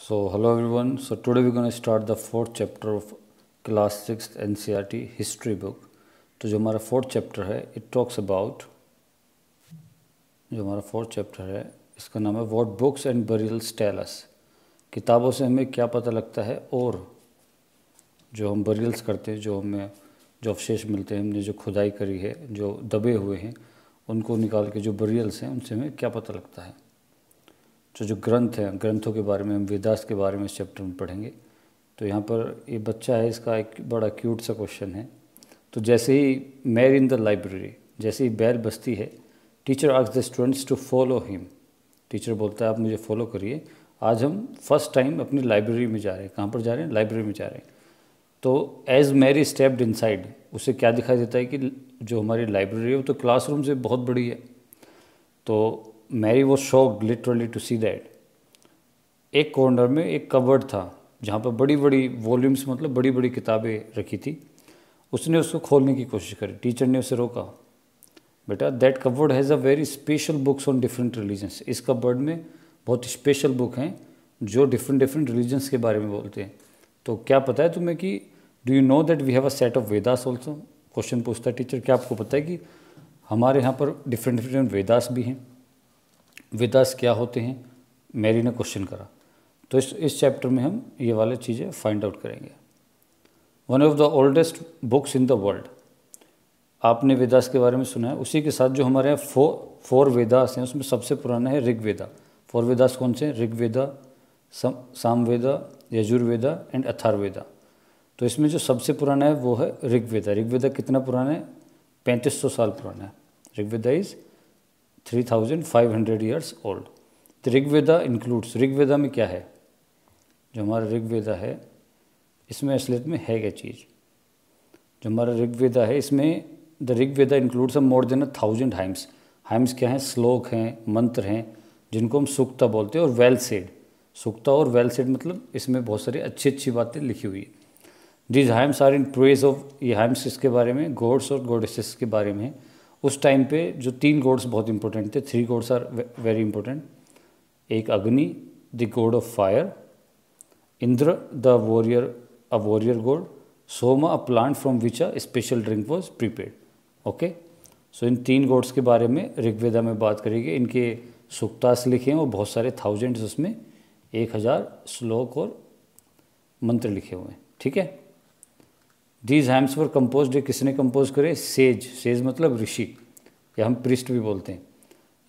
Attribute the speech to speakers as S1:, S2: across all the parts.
S1: so hello everyone so today we're going to start the fourth chapter of class 6 ncrt e history book तो जो हमारा fourth chapter है it talks about जो हमारा fourth chapter है इसका नाम है what books and burial tell us किताबों से हमें क्या पता लगता है और जो हम बरियल्स करते हैं जो हमें जो अवशेष मिलते हैं हमने जो खुदाई करी है जो दबे हुए हैं उनको निकाल के जो बरियल्स हैं उनसे हमें क्या पता लगता है जो जो ग्रंथ हैं ग्रंथों के बारे में हम वेदास के बारे में इस चैप्टर में पढ़ेंगे तो यहाँ पर ये बच्चा है इसका एक बड़ा क्यूट सा क्वेश्चन है तो जैसे ही मैर इन द लाइब्रेरी जैसे ही बैल बस्ती है टीचर आज the students to follow him teacher बोलता है आप मुझे फॉलो करिए आज हम फर्स्ट टाइम अपनी लाइब्रेरी में जा रहे हैं कहाँ पर जा रहे हैं लाइब्रेरी में जा रहे हैं तो एज मैरी स्टेप्ड इनसाइड उसे क्या दिखाई देता है कि जो हमारी लाइब्रेरी है वो तो क्लासरूम से बहुत बड़ी है तो मैरी वो shocked literally to see that एक कॉर्नर में एक कबर्ड था जहाँ पर बड़ी बड़ी वॉल्यूम्स मतलब बड़ी बड़ी किताबें रखी थी उसने उसको खोलने की कोशिश करी टीचर ने उसे रोका बेटा that cupboard has a very special books on different religions इस कबर्ड में बहुत स्पेशल बुक हैं जो डिफरेंट डिफरेंट रिलीजन्स के बारे में बोलते हैं तो क्या पता है तुम्हें कि do you know that we have a set of Vedas also question पूछता है टीचर क्या आपको पता है कि हमारे यहाँ पर डिफरेंट डिफरेंट वेदास भी हैं विदास क्या होते हैं मैरी ने क्वेश्चन करा तो इस इस चैप्टर में हम ये वाले चीज़ें फाइंड आउट करेंगे one of the oldest books in the world आपने वेदास के बारे में सुना है उसी के साथ जो हमारे यहाँ फो फोर वेदास हैं उसमें सबसे पुराना है ऋग्वेदा फोर वेदास कौन से हैं ऋग्वेदा सम सामवेदा यजुर्वेदा एंड अथर्वेदा तो इसमें जो सबसे पुराना है वो है ऋग्वेदा ऋग्वेदा कितना पुराना है पैंतीस सौ साल पुराना है ऋग्वेदा इज़ 3500 ईयर्स ओल्ड तो ऋग्वेदा इंक्लूड्स ऋग्वेदा में क्या है जो हमारा ऋग्वेदा है इसमें असलियत में है क्या चीज़ जो हमारा ऋग्वेदा है इसमें the Rigveda includes a more than a thousand hymns hymns क्या हैं श्लोक हैं मंत्र हैं जिनको हम सुक्ता बोलते हैं और वेल सेड सुक्ता और वेल सेड मतलब इसमें बहुत सारी अच्छी अच्छी बातें लिखी हुई है these hymns are in praise of ये हाइम्स इसके बारे में गॉड्स और गॉडेसेस के बारे में उस टाइम पे जो तीन गोड्स बहुत इंपॉर्टेंट थे three gods are very important एक Agni the god of fire Indra the warrior a warrior god Soma a plant from which a special drink was prepared okay so इन तीन गोड्स के बारे में ऋग्वेदा में बात करेंगे इनके सुक्तास लिखे हैं और बहुत सारे थाउजेंड्स उसमें एक हज़ार श्लोक और मंत्र लिखे हुए हैं ठीक है दीज हैम्स वर कंपोज ये किसने कंपोज करे सेज सेज मतलब ऋषि या हम पृष्ठ भी बोलते हैं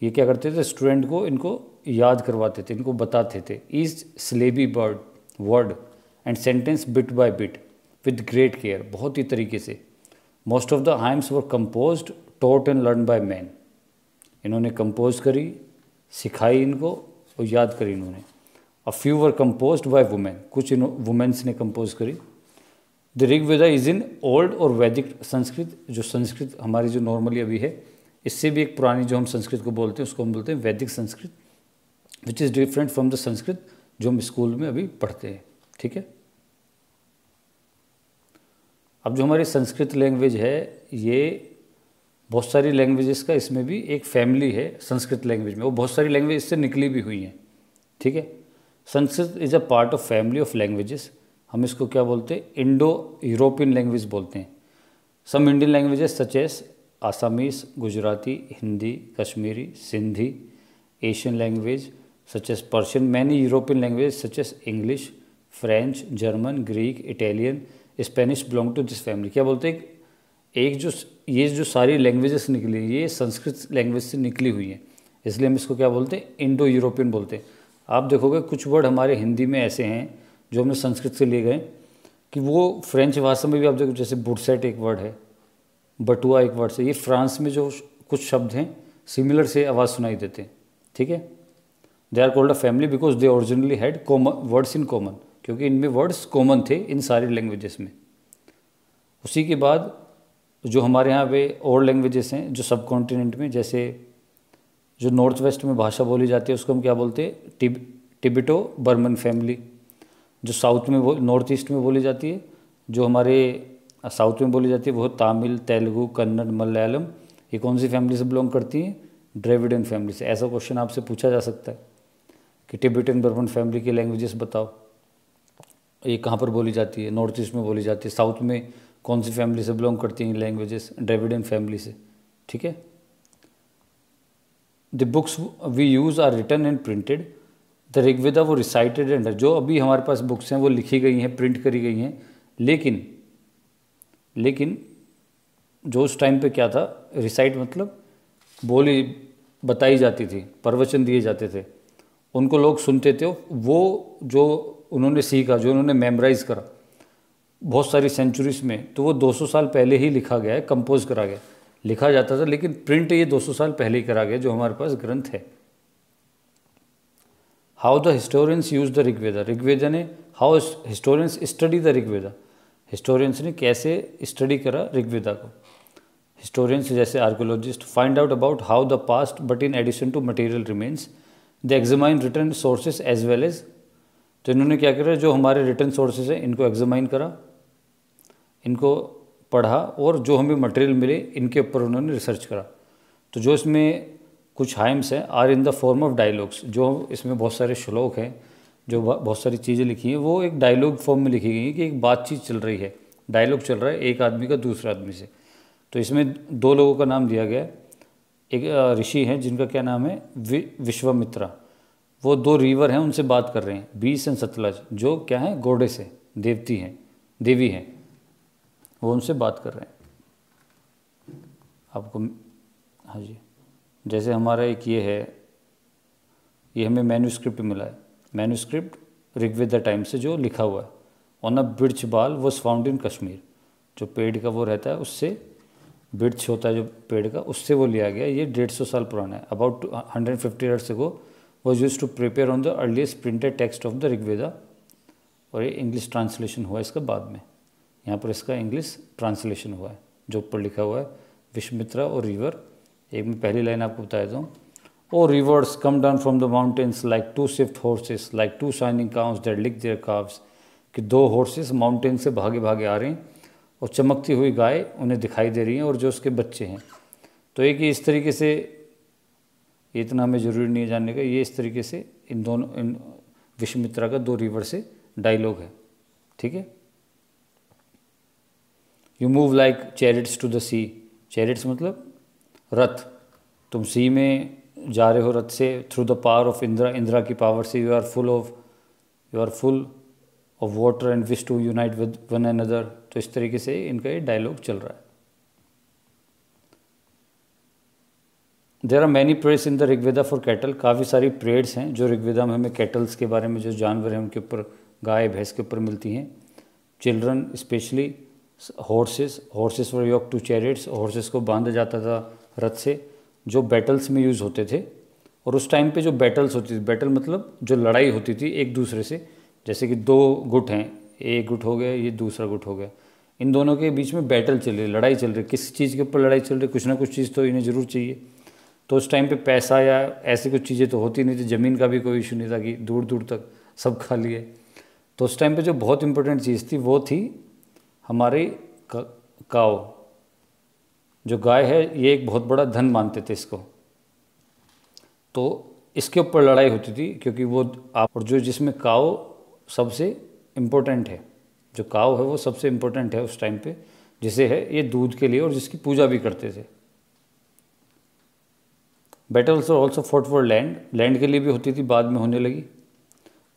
S1: ये क्या करते थे स्टूडेंट को इनको याद करवाते थे इनको बताते थे is syllable bird word and sentence bit by bit with great care बहुत ही तरीके से most of the hymns were compose taught and learn by man इन्होंने कंपोज करी सिखाई इनको और याद करी इन्होंने a few were compose by women कुछ वुमेन्स ने कंपोज करी the Rigveda is in old or Vedic Sanskrit जो संस्कृत हमारी जो नॉर्मली अभी है इससे भी एक पुरानी जो हम संस्कृत को बोलते हैं उसको हम बोलते हैं Vedic Sanskrit which is different from the Sanskrit जो हम स्कूल में अभी पढ़ते हैं ठीक है अब जो हमारी संस्कृत लैंग्वेज है ये बहुत सारी लैंग्वेजेस का इसमें भी एक फैमिली है संस्कृत लैंग्वेज में वो बहुत सारी लैंग्वेज इससे निकली भी हुई हैं ठीक है Sanskrit is a part of family of languages हम इसको क्या बोलते हैं इंडो यूरोपियन लैंग्वेज बोलते हैं some Indian languages such as Assamese Gujarati Hindi Kashmiri Sindhi Asian language such as Persian many European language such as English French German Greek Italian Spanish belong to this family क्या बोलते हैं एक जो ये जो सारी लैंग्वेजेस निकली ये संस्कृत लैंग्वेज से निकली हुई हैं इसलिए हम इसको क्या बोलते हैं इंडो यूरोपियन बोलते हैं आप देखोगे कुछ वर्ड हमारे हिंदी में ऐसे हैं जो हमने संस्कृत से लिए गए कि वो फ्रेंच भाषा में भी आप देखो जैसे बुडसेट एक वर्ड है बटुआ एक वर्ड से ये फ्रांस में जो कुछ शब्द हैं सिमिलर से आवाज़ सुनाई देते हैं ठीक है they are called a family because they originally had common words in common क्योंकि इनमें वर्ड्स कॉमन थे इन सारी लैंग्वेजेस में उसी के बाद जो हमारे यहाँ पे और लैंग्वेजेस हैं जो सब कॉन्टिनेंट में जैसे जो नॉर्थ वेस्ट में भाषा बोली जाती है उसको हम क्या बोलते हैं टिब टिबिटो बर्मन फैमिली जो साउथ में नॉर्थ ईस्ट में बोली जाती है जो हमारे साउथ में बोली जाती है वो तमिल तेलुगु कन्नड़ मलयालम ये कौन सी फैमिली से बिलोंग करती हैं ड्रेविडियन फैमिली से ऐसा क्वेश्चन आपसे पूछा जा सकता है कि टिबेटन बर्मन फैमिली की लैंग्वेजेस बताओ ये कहाँ पर बोली जाती है नॉर्थ ईस्ट में बोली जाती है साउथ में कौन सी फैमिली से बिलोंग करती हैं लैंग्वेजेस ड्रेविडियन फैमिली से ठीक है the books we use are written and printed the Rigveda was recited and जो अभी हमारे पास बुक्स हैं वो लिखी गई हैं प्रिंट करी गई हैं लेकिन लेकिन जो उस टाइम पे क्या था रिसाइट मतलब बोली बताई जाती थी प्रवचन दिए जाते थे उनको लोग सुनते थे वो जो उन्होंने सीखा जो उन्होंने मेमोराइज़ करा बहुत सारी सेंचुरीज में तो वो 200 साल पहले ही लिखा गया है कंपोज करा गया लिखा जाता था लेकिन प्रिंट ये 200 साल पहले ही करा गया जो हमारे पास ग्रंथ है how the historians use the Rigveda Rigveda ने how historians study the Rigveda historians ने कैसे स्टडी करा ऋग्वेदा को हिस्टोरियंस जैसे archaeologist find out about how the past but in addition to material remains the examine written sources as well as तो इन्होंने क्या करा जो हमारे रिटर्न सोर्सेज हैं इनको एग्जामाइन करा इनको पढ़ा और जो हमें मटेरियल मिले इनके ऊपर उन्होंने रिसर्च करा तो जो इसमें कुछ हाइम्स हैं are in the form of dialogues जो इसमें बहुत सारे श्लोक हैं जो बहुत सारी चीज़ें लिखी हैं वो एक डायलॉग फॉर्म में लिखी गई है कि एक बातचीत चल रही है डायलॉग चल रहा है एक आदमी का दूसरे आदमी से तो इसमें दो लोगों का नाम दिया गया है एक ऋषि हैं जिनका क्या नाम है वि, विश्वामित्रा वो दो रिवर हैं उनसे बात कर रहे हैं बीस एंड सतलज जो क्या है गोडे से देवती हैं देवी हैं वो उनसे बात कर रहे हैं आपको हाँ जी जैसे हमारा एक ये है ये हमें मैन्यूस्क्रिप्ट मिला है मैन्यूस्क्रिप्ट ऋग्वेद टाइम से जो लिखा हुआ है on a birch bark was found in Kashmir जो पेड़ का वो रहता है उससे ब्रिज होता है जो पेड़ का उससे वो लिया गया ये डेढ़ सौ साल पुराना है about hundred fifty years go was use to prepare on the earliest printed text of the Rigveda और ये इंग्लिश ट्रांसलेशन हुआ है इसका बाद में यहाँ पर इसका इंग्लिश ट्रांसलेशन हुआ है जो ऊपर लिखा हुआ है विश्वमित्रा और रिवर एक मैं पहली लाइन आपको बता देता हूँ O rivers come down from the mountains like two swift horses like two shining cows that lick their calves कि दो हॉर्सेस माउंटेन से भागे भागे आ रहे हैं और चमकती हुई गाय उन्हें दिखाई दे रही हैं और जो उसके बच्चे हैं तो एक इस तरीके से इतना हमें ज़रूरी नहीं है जानने का ये इस तरीके से इन दोनों इन विश्वमित्रा का दो रिवर से डायलॉग है ठीक है you move like chariots to the sea chariots मतलब रथ तुम सी में जा रहे हो रथ से through the power of Indra Indra की पावर से you are full of you are full of water and wish to unite with one another तो इस तरीके से इनका ये डायलॉग चल रहा है there are many prayers in the Rigveda for cattle काफ़ी सारी प्रेयर्स हैं जो ऋग्वेदा में हमें कैटल्स के बारे में जो जानवर हैं उनके ऊपर गाय भैंस के ऊपर मिलती हैं children especially horses horses for yoke to chariots horses को बांधा जाता था रथ से जो बैटल्स में यूज़ होते थे और उस टाइम पे जो बैटल्स होती थी बैटल मतलब जो लड़ाई होती थी एक दूसरे से जैसे कि दो गुट हैं एक गुट हो गया ये दूसरा गुट हो गया इन दोनों के बीच में बैटल चल रही लड़ाई चल रही किस चीज़ के ऊपर लड़ाई चल रही कुछ ना कुछ चीज़ तो इन्हें ज़रूर चाहिए तो उस टाइम पे पैसा या ऐसी कुछ चीज़ें तो होती नहीं थी ज़मीन का भी कोई इशू नहीं था कि दूर दूर तक सब खा लिए तो उस टाइम पे जो बहुत इंपॉर्टेंट चीज़ थी वो थी हमारी काओ जो गाय है ये एक बहुत बड़ा धन मानते थे इसको तो इसके ऊपर लड़ाई होती थी क्योंकि वो आप और जो जिसमें काव सबसे इम्पोर्टेंट है जो काव है वो सबसे इम्पोर्टेंट है उस टाइम पे जिसे है ये दूध के लिए और जिसकी पूजा भी करते थे battles also fought for land land के लिए भी होती थी बाद में होने लगी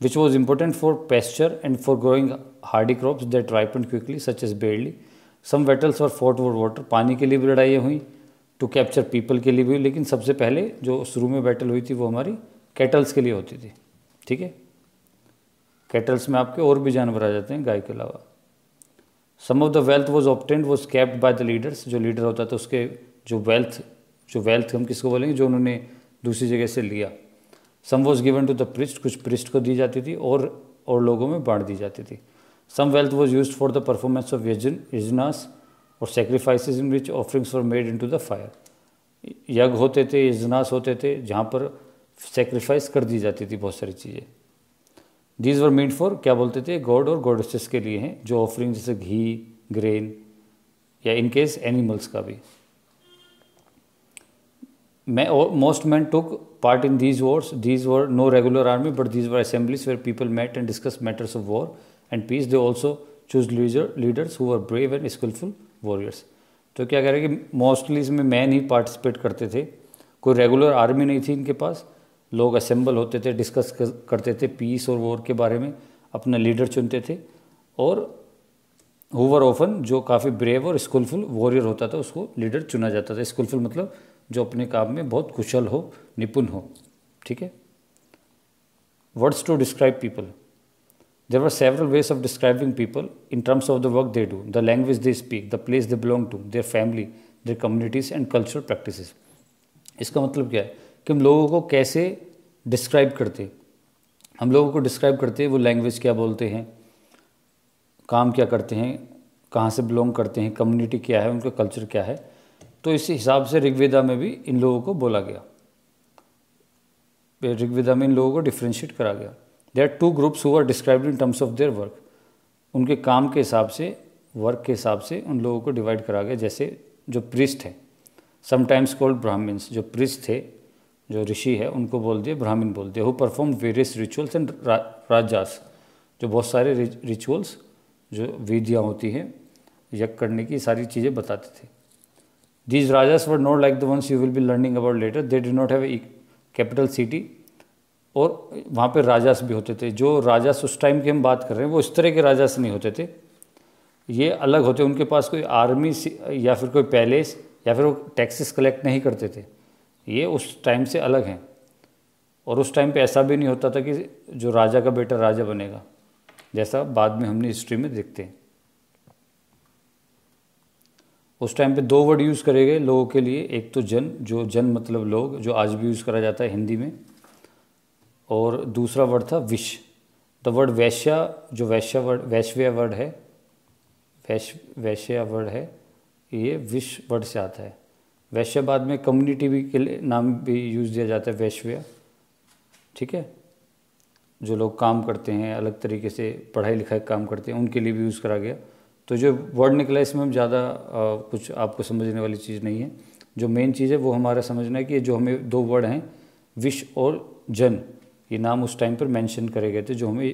S1: which was important for pasture and for growing hardy crops that ripened quickly such as barley some battles और फोर्ट वोर वाटर पानी के लिए भी लड़ाइयाँ हुई टू कैप्चर पीपल के लिए भी हुई लेकिन सबसे पहले जो शुरू में बैटल हुई थी वो हमारी कैटल्स के लिए होती थी ठीक है कैटल्स में आपके और भी जानवर आ जाते हैं गाय के अलावा some of the wealth was obtained was kept by the leaders जो लीडर होता था उसके जो वेल्थ जो वेल्थ हम किसको बोलेंगे जो उन्होंने दूसरी जगह से लिया some was given to the priest कुछ प्रिस्ट को दी जाती थी और और लोगों में बांट दी जाती थी Some wealth was used for the performance of yajnas or sacrifices in which offerings were made into the fire. यज्ञ होते थे यजनास होते थे जहाँ पर सेक्रीफाइस कर दी जाती थी बहुत सारी चीज़ें दीज वर मीड फॉर क्या बोलते थे गॉड और गॉडेसेस के लिए हैं जो ऑफरिंग जैसे घी ग्रेन या इन केस एनिमल्स का भी मैं most man took part in these wars these were no regular army but these were assemblies where people met and discuss matters of war and peace they also choose leaders who are brave and skilful warriors तो क्या कह रहे हैं कि mostly इसमें man ही participate करते थे कोई रेगुलर आर्मी नहीं थी इनके पास लोग असेंबल होते थे डिस्कस करते थे पीस और वॉर के बारे में अपना लीडर चुनते थे और हुवर ओफन जो काफ़ी ब्रेव और स्किलफुल वॉरियर होता था उसको लीडर चुना जाता था स्किलफुल मतलब जो अपने काम में बहुत कुशल हो निपुण हो ठीक है words to describe people There were several ways of describing people in terms of the work they do, the language they speak, the place they belong to, their family, their communities and cultural practices. इसका मतलब क्या है कि हम लोगों को कैसे describe करते हम लोगों को डिस्क्राइब करते वो लैंग्वेज क्या बोलते हैं काम क्या करते हैं कहाँ से बिलोंग करते हैं कम्युनिटी क्या है उनका कल्चर क्या है तो इसी हिसाब से ऋग्वेदा में भी इन लोगों को बोला गया ऋग्वेदा में इन लोगों को डिफ्रेंशिएट करा गया देर टू ग्रुप्स हुआ described in terms of their work उनके काम के हिसाब से वर्क के हिसाब से उन लोगों को डिवाइड करा गया जैसे जो प्रिस्ट हैं समटाइम्स कॉल्ड ब्राह्मीस जो प्रिस्ट थे जो ऋषि है उनको बोल दिए ब्राह्मण बोल दिए who perform various rituals and rajas जो बहुत सारे रिचुअल्स जो विधियाँ होती हैं यज्ञ करने की सारी चीज़ें बताते थे these rajas were not like the ones you will be learning about later they did not have a capital city और वहाँ पे राजास भी होते थे जो राजास उस टाइम की हम बात कर रहे हैं वो इस तरह के राजास नहीं होते थे ये अलग होते उनके पास कोई आर्मी या फिर कोई पैलेस या फिर वो टैक्सेस कलेक्ट नहीं करते थे ये उस टाइम से अलग हैं और उस टाइम पे ऐसा भी नहीं होता था कि जो राजा का बेटा राजा बनेगा जैसा बाद में हमने हिस्ट्री में देखते हैं उस टाइम पे दो वर्ड यूज़ करे गए लोगों के लिए एक तो जन जो जन मतलब लोग जो आज भी यूज़ करा जाता है हिंदी में और दूसरा वर्ड था विश द वर्ड वैश्या जो वैश्या वर्ड वैश्व्य वर्ड है वैश वैश्य वर्ड है ये विश वर्ड से आता है वैश्य बाद में कम्युनिटी भी के लिए नाम भी यूज़ दिया जाता है वैश्व्य ठीक है जो लोग काम करते हैं अलग तरीके से पढ़ाई लिखाई काम करते हैं उनके लिए भी यूज़ करा गया तो जो वर्ड निकला इसमें हम ज़्यादा कुछ आपको समझने वाली चीज़ नहीं है जो मेन चीज़ है वो हमारा समझना है कि जो हमें दो वर्ड हैं विश और जन ये नाम उस टाइम पर मेंशन करे गए थे जो हमें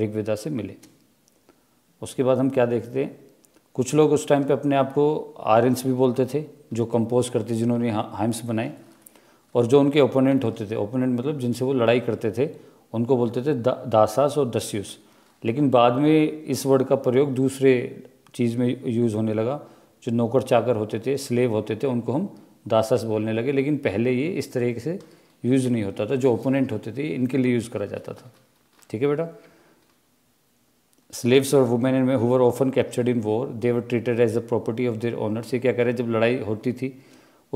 S1: ऋग्वेदा से मिले उसके बाद हम क्या देखते हैं कुछ लोग उस टाइम पे अपने आप को आर्यस भी बोलते थे जो कंपोज करते जिन्होंने हाइम्स बनाए और जो उनके ओपोनेंट होते थे ओपोनेंट मतलब जिनसे वो लड़ाई करते थे उनको बोलते थे दा, दासास और दस्यूस लेकिन बाद में इस वर्ड का प्रयोग दूसरे चीज़ में यूज़ होने लगा जो नौकर चाकर होते थे स्लेव होते थे उनको हम दासास बोलने लगे लेकिन पहले ये इस तरीके से यूज़ नहीं होता था जो ओपोनेंट होते थे इनके लिए यूज़ करा जाता था ठीक है बेटा स्लेव्स और वुमेन में who were often captured in war they were treated as a property of their owners ये क्या करें जब लड़ाई होती थी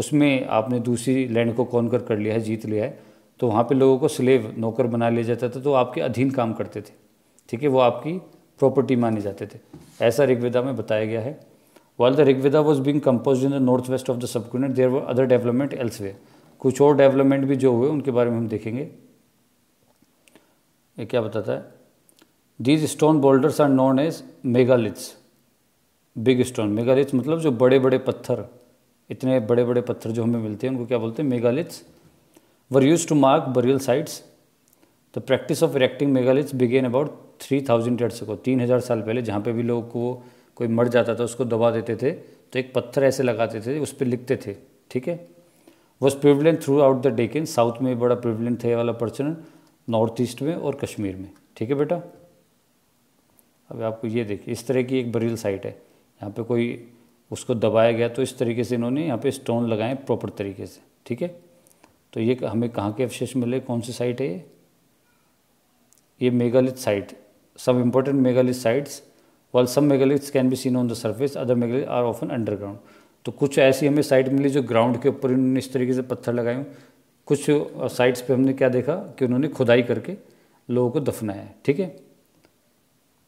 S1: उसमें आपने दूसरी लैंड को कौन कर कर लिया है जीत लिया है तो वहाँ पे लोगों को स्लेव नौकर बना लिया जाता था तो आपके अधीन काम करते थे ठीक है वो आपकी प्रॉपर्टी माने जाते थे ऐसा ऋग्वेदा में बताया गया है while the Rigveda was being compose in the north west of the subcontinent there were other development elsewhere कुछ और डेवलपमेंट भी जो हुए उनके बारे में हम देखेंगे ये क्या बताता है these stone boulders are known as megaliths big stone megaliths मतलब जो बड़े बड़े पत्थर इतने बड़े बड़े पत्थर जो हमें मिलते हैं उनको क्या बोलते हैं megaliths were use to mark burial sites the practice of erecting megaliths began about three thousand years को तीन हज़ार साल पहले जहाँ पे भी लोग को कोई मर जाता था उसको दबा देते थे तो एक पत्थर ऐसे लगाते थे उस पर लिखते थे ठीक है was prevalent throughout the Deccan south में बड़ा प्रिवलेंट था ये वाला प्रचलन नॉर्थ ईस्ट में और कश्मीर में ठीक है बेटा अब आपको ये देखिए इस तरह की एक बरील साइट है यहाँ पे कोई उसको दबाया गया तो इस तरीके से इन्होंने यहाँ पे स्टोन लगाए प्रॉपर तरीके से ठीक है तो ये हमें कहाँ के अवशेष मिले कौन सी साइट है ये ये मेगालिथ साइट सब important megalith sites while some megaliths can be seen on the surface other megalith are often underground तो कुछ ऐसी हमें साइट मिली जो ग्राउंड के ऊपर इन्होंने इस तरीके से पत्थर लगाए कुछ साइट्स पे हमने क्या देखा कि उन्होंने खुदाई करके लोगों को दफनाया है ठीक है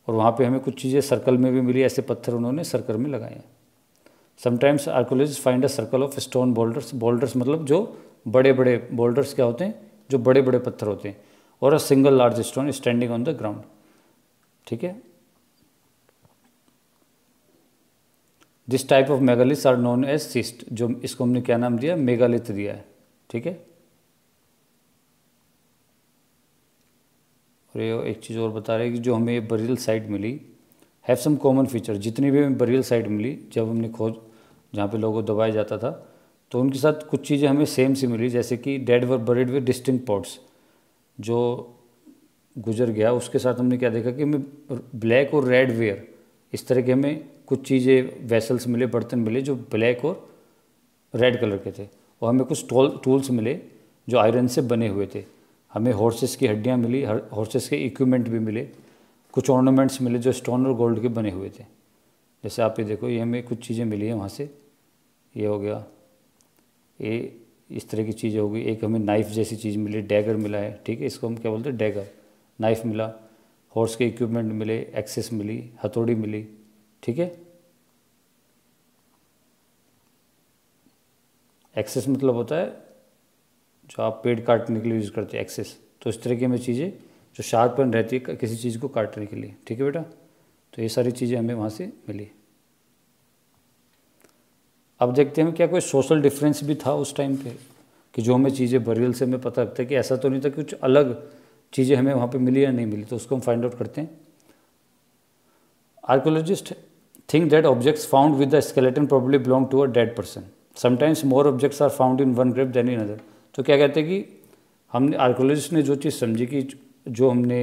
S1: और वहाँ पे हमें कुछ चीज़ें सर्कल में भी मिली ऐसे पत्थर उन्होंने सर्कल में लगाए हैं sometimes archaeologist find a circle of stone boulders boulders मतलब जो बड़े बड़े बोल्डर्स क्या होते हैं जो बड़े बड़े पत्थर होते हैं और a single large stone standing on the ground ठीक है this type of megaliths are known as cist जो इसको हमने क्या नाम दिया मेगालिथ दिया है ठीक है और ये एक चीज़ और बता रहे हैं कि जो हमें बरियल साइट मिली हैव सम कॉमन फीचर जितनी भी हमें बरील साइट मिली जब हमने खोज जहाँ पे लोगों को दबाया जाता था तो उनके साथ कुछ चीज़ें हमें सेम सी मिली जैसे कि dead were buried with distinct pots जो गुजर गया उसके साथ हमने क्या देखा कि हमें ब्लैक और रेड वेयर इस तरह के हमें कुछ चीज़ें वेसल्स मिले बर्तन मिले जो ब्लैक और रेड कलर के थे और हमें कुछ टोल टूल्स मिले जो आयरन से बने हुए थे हमें हॉर्सेस की हड्डियाँ मिली हॉर्सेस के इक्विपमेंट भी मिले कुछ ऑर्नामेंट्स मिले जो स्टोन और गोल्ड के बने हुए थे जैसे आप ये देखो ये हमें कुछ चीज़ें मिली हैं वहाँ से ये हो गया ये इस तरह की चीज़ें हो गई एक हमें नाइफ़ जैसी चीज़ मिली डैगर मिला है ठीक है इसको हम क्या बोलते हैं डैगर नाइफ़ मिला हॉर्स के इक्विपमेंट मिले एक्सेस मिली हथौड़ी मिली ठीक है एक्सेस मतलब होता है जो आप पेड़ काटने के लिए यूज़ करते हैं एक्सेस तो इस तरह की हमें चीज़ें जो शार्पन रहती है किसी चीज़ को काटने के लिए ठीक है बेटा तो ये सारी चीज़ें हमें वहाँ से मिली अब देखते हैं क्या कोई सोशल डिफरेंस भी था उस टाइम पे कि जो हमें चीज़ें बरियल से हमें पता लगता है कि ऐसा तो नहीं था कि कुछ अलग चीज़ें हमें वहाँ पर मिली या नहीं मिली तो उसको हम फाइंड आउट करते हैं archaeologist think that objects found with the skeleton probably belong to a dead person sometimes more objects are found in one grave than in other तो क्या कहते हैं कि हमने आर्कोलॉजिस्ट ने जो चीज़ समझी कि जो हमने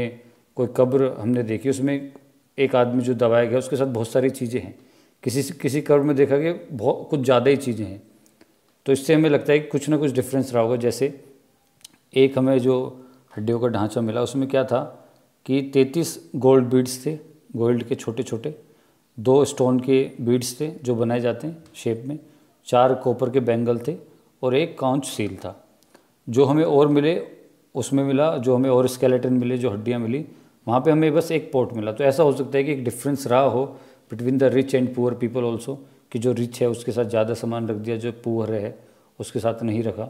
S1: कोई कब्र हमने देखी उसमें एक आदमी जो दबाया गया उसके साथ बहुत सारी चीज़ें हैं किसी किसी कब्र में देखा गया बहुत कुछ ज़्यादा ही चीज़ें हैं तो इससे हमें लगता है कि कुछ ना कुछ डिफरेंस रहा होगा जैसे एक हमें जो हड्डियों का ढांचा मिला उसमें क्या था कि तैंतीस गोल्ड बीड्स थे गोल्ड के छोटे छोटे दो स्टोन के बीड्स थे जो बनाए जाते हैं शेप में चार कॉपर के बैंगल थे और एक काउंच सील था जो हमें और मिले उसमें मिला जो हमें और स्केलेटन मिले जो हड्डियाँ मिली वहाँ पे हमें बस एक पोर्ट मिला तो ऐसा हो सकता है कि एक डिफरेंस रहा हो between the rich and poor people also कि जो रिच है उसके साथ ज़्यादा सामान रख दिया जो पुअर है उसके साथ नहीं रखा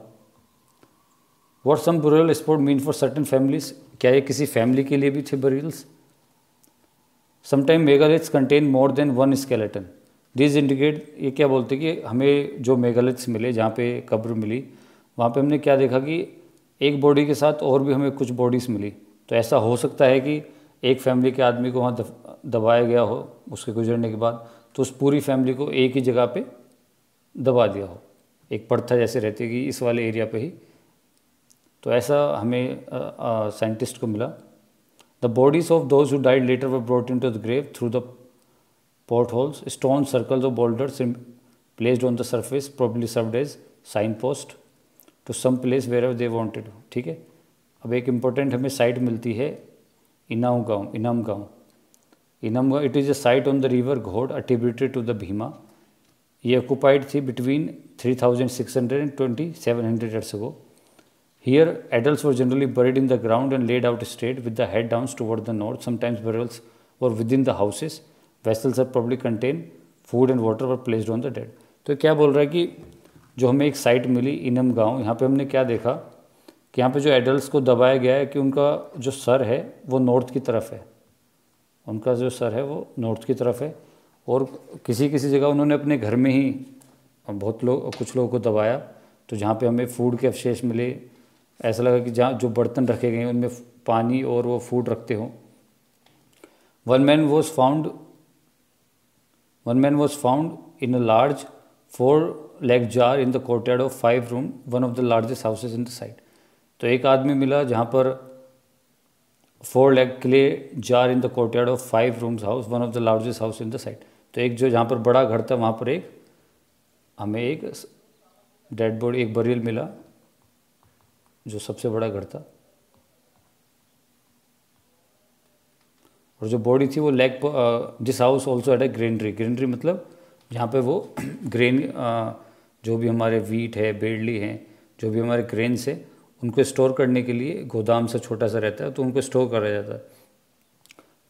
S1: what some burial spot mean for certain families क्या ये किसी फैमिली के लिए भी थे burials sometime megaliths contain more than one skeleton this indicate ये क्या बोलते कि हमें जो मेगालिथ्स मिले जहाँ पे कब्र मिली वहाँ पे हमने क्या देखा कि एक बॉडी के साथ और भी हमें कुछ बॉडीज़ मिली तो ऐसा हो सकता है कि एक फैमिली के आदमी को वहाँ दबाया गया हो उसके गुजरने के बाद तो उस पूरी फैमिली को एक ही जगह पे दबा दिया हो एक पड़था जैसे रहती कि इस वाले एरिया पे ही तो ऐसा हमें साइंटिस्ट को मिला The bodies of those who died later were brought into the grave through the portholes. Stone circles or boulders placed on the surface probably served as signpost to some place wherever they wanted. ठीक है अब एक important हमें site मिलती है इनाम Inamgaon Inamgaon Inamgaon it is a site on the river Ghod attributed to the Bhima ये occupied थी between three thousand six hundred and twenty 2700 years ago Here, adults were generally buried in the ground and laid out straight with the head down toward the north. Sometimes burials were within the houses. Vessels that probably contained food and water were placed on the dead. तो क्या बोल रहा है कि जो हमें एक site मिली enum गांव यहाँ पे हमने क्या देखा कि यहाँ पे जो एडल्ट को दबाया गया है कि उनका जो सर है वो नॉर्थ की तरफ है उनका जो सर है वो नॉर्थ की तरफ है और किसी किसी जगह उन्होंने अपने घर में ही बहुत लोग कुछ लोगों को दबाया तो जहाँ पे हमें फूड के अवशेष मिले ऐसा लगा कि जहाँ जो बर्तन रखे गए उनमें पानी और वो फूड रखते हों one man was found one man was found in a large four leg jar in the courtyard of five room one of the largest houses in the site तो एक आदमी मिला जहाँ पर four leg clay jar in the courtyard of five rooms house one of the largest house in the site तो एक जो जहाँ पर बड़ा घर था वहाँ पर एक हमें एक डेड बॉडी एक बरियल मिला जो सबसे बड़ा घर था और जो बॉडी थी वो leg this house also had a granary granary मतलब जहाँ पे वो ग्रेन जो भी हमारे वीट है बेडली हैं जो भी हमारे ग्रेन्स हैं उनको स्टोर करने के लिए गोदाम सा छोटा सा रहता है तो उनको स्टोर करा जाता है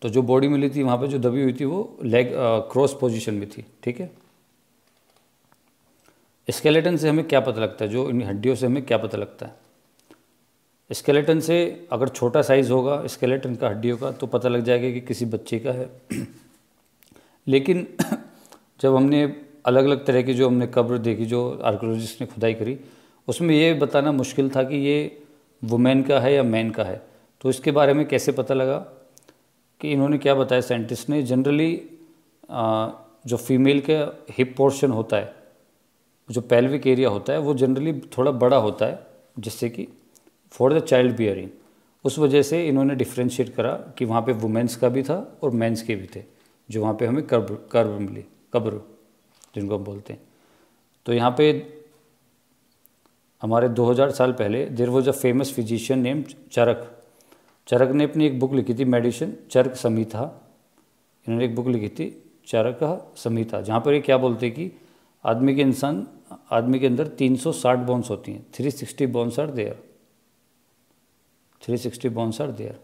S1: तो जो बॉडी मिली थी वहाँ पे जो दबी हुई थी वो लेग क्रॉस पोजीशन में थी ठीक है स्केलेटन से हमें क्या पता लगता है जो इन हड्डियों से हमें क्या पता लगता है स्केलेटन से अगर छोटा साइज़ होगा स्केलेटन का हड्डियों का तो पता लग जाएगा कि किसी बच्चे का है लेकिन जब हमने अलग अलग तरह की जो हमने कब्र देखी जो आर्कोलॉजिस्ट ने खुदाई करी उसमें ये बताना मुश्किल था कि ये वुमेन का है या मैन का है तो इसके बारे में कैसे पता लगा कि इन्होंने क्या बताया साइंटिस्ट ने जनरली जो फीमेल का हिप पोर्शन होता है जो पेल्विक एरिया होता है वो जनरली थोड़ा बड़ा होता है जिससे कि फॉर द चाइल्ड बियरिंग उस वजह से इन्होंने डिफ्रेंशिएट करा कि वहाँ पे वुमेंस का भी था और मेंस के भी थे जो वहाँ पे हमें कर्ब कर्ब मिली कब्र जिनको हम बोलते हैं तो यहाँ पे हमारे 2000 साल पहले there was a famous physician name Charak Charak ने अपनी एक बुक लिखी थी मेडिसिन चरक समीता इन्होंने एक बुक लिखी थी चरक समीथा जहाँ पर ये क्या बोलते हैं कि आदमी के इंसान आदमी के अंदर 360 बॉन्स होती हैं 360 bones are there three sixty bones are there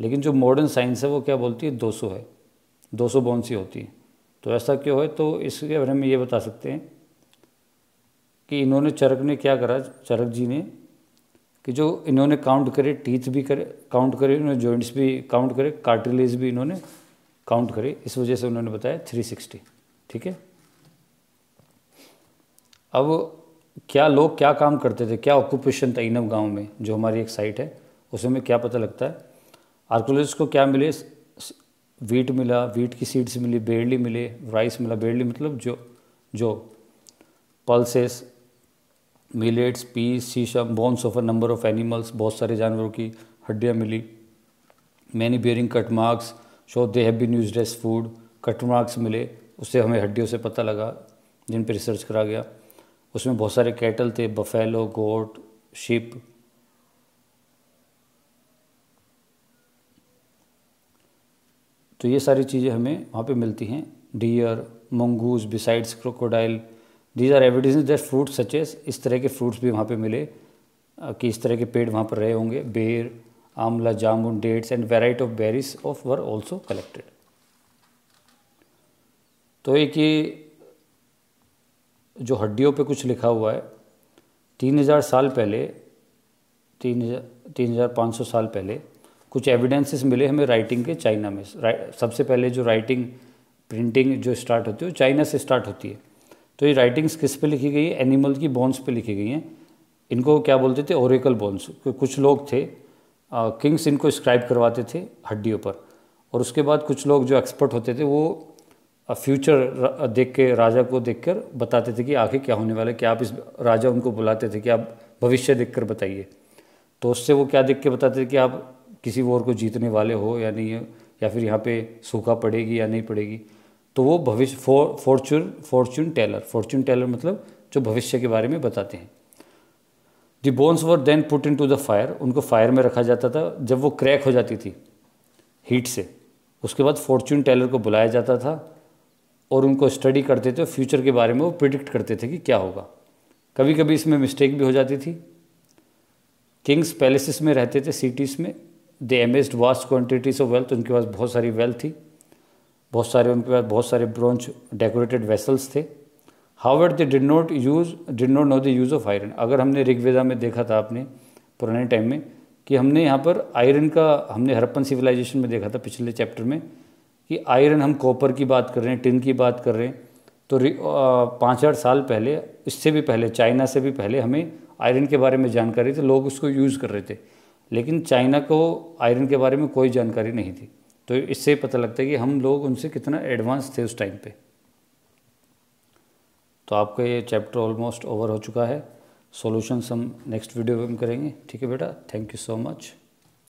S1: लेकिन जो मॉडर्न साइंस है वो क्या बोलती है दो सौ है दो सौ बॉन्स ही होती हैं तो ऐसा क्यों है तो इसके बारे में ये बता सकते हैं कि इन्होंने चरक ने क्या करा चरक जी ने कि जो इन्होंने काउंट करे टीथ भी करे काउंट करे इन्होंने जॉइंट्स भी काउंट करे कार्टिलेज भी इन्होंने काउंट करे इस वजह से उन्होंने बताया थ्री सिक्सटी ठीक है अब क्या लोग क्या काम करते थे क्या ऑक्यूपेशन था इनम गांव में जो हमारी एक साइट है उसे में क्या पता लगता है आर्कोलॉजिस्ट को क्या मिले वीट मिला वीट की सीड्स मिली बेरली मिले राइस मिला बेरली मतलब जो जो pulses millets peas sesame bones of a number of animals बहुत सारे जानवरों की हड्डियाँ मिली many bearing cut marks show they have been use as food cut marks मिले उससे हमें हड्डियों से पता लगा जिन पर रिसर्च करा गया उसमें बहुत सारे कैटल थे बफेलो गोट शिप तो ये सारी चीज़ें हमें वहाँ पे मिलती हैं deer mongoose besides crocodile these are evidence that fruit such as इस तरह के फ्रूट्स भी वहाँ पे मिले कि इस तरह के पेड़ वहाँ पर रहे होंगे बेर आंवला जामुन dates and variety of berries of were also collected तो एक ये जो हड्डियों पे कुछ लिखा हुआ है तीन हज़ार साल पहले तीन हज़ार तीन हज़ार पाँच सौ साल पहले कुछ एविडेंसेस मिले हमें राइटिंग के चाइना में सबसे पहले जो राइटिंग प्रिंटिंग जो स्टार्ट होती है वो चाइना से स्टार्ट होती है तो ये राइटिंग्स किस पे लिखी गई है एनिमल की बोन्स पे लिखी गई हैं इनको क्या बोलते थे ओरेकल बोन्स कुछ लोग थे किंग्स इनको स्क्राइब करवाते थे हड्डियों पर और उसके बाद कुछ लोग जो एक्सपर्ट होते थे वो फ्यूचर देख के राजा को देख कर बताते थे कि आखिर क्या होने वाला है क्या आप इस राजा उनको बुलाते थे कि आप भविष्य कर बताइए तो उससे वो क्या देख के बताते थे कि आप किसी वॉर को जीतने वाले हो या नहीं या फिर यहाँ पे सूखा पड़ेगी या नहीं पड़ेगी तो वो भविष्य for fortune fortune teller fortune teller मतलब जो भविष्य के बारे में बताते हैं the bones were then put into the fire उनको फायर में रखा जाता था जब वो क्रैक हो जाती थी हीट से उसके बाद फॉर्चून टेलर को बुलाया जाता था और उनको स्टडी करते थे फ्यूचर के बारे में वो प्रिडिक्ट करते थे कि क्या होगा कभी कभी इसमें मिस्टेक भी हो जाती थी किंग्स पैलेसेस में रहते थे सिटीज़ में they amassed vast quantities of wealth उनके पास बहुत सारी वेल्थ थी बहुत सारे उनके पास बहुत सारे ब्रॉन्च डेकोरेटेड वेसल्स थे how however they did not use did not know the use of iron अगर हमने ऋग्वेदा में देखा था आपने पुराने टाइम में कि हमने यहाँ पर आयरन का हमने हरप्पन सिविलाइजेशन में देखा था पिछले चैप्टर में कि आयरन हम कॉपर की बात कर रहे हैं टिन की बात कर रहे हैं तो पाँच आठ साल पहले इससे भी पहले चाइना से भी पहले हमें आयरन के बारे में जानकारी थी लोग उसको यूज़ कर रहे थे लेकिन चाइना को आयरन के बारे में कोई जानकारी नहीं थी तो इससे पता लगता है कि हम लोग उनसे कितना एडवांस थे उस टाइम पे तो आपका ये चैप्टर ऑलमोस्ट ओवर हो चुका है सॉल्यूशंस हम नेक्स्ट वीडियो में करेंगे ठीक है बेटा थैंक यू सो मच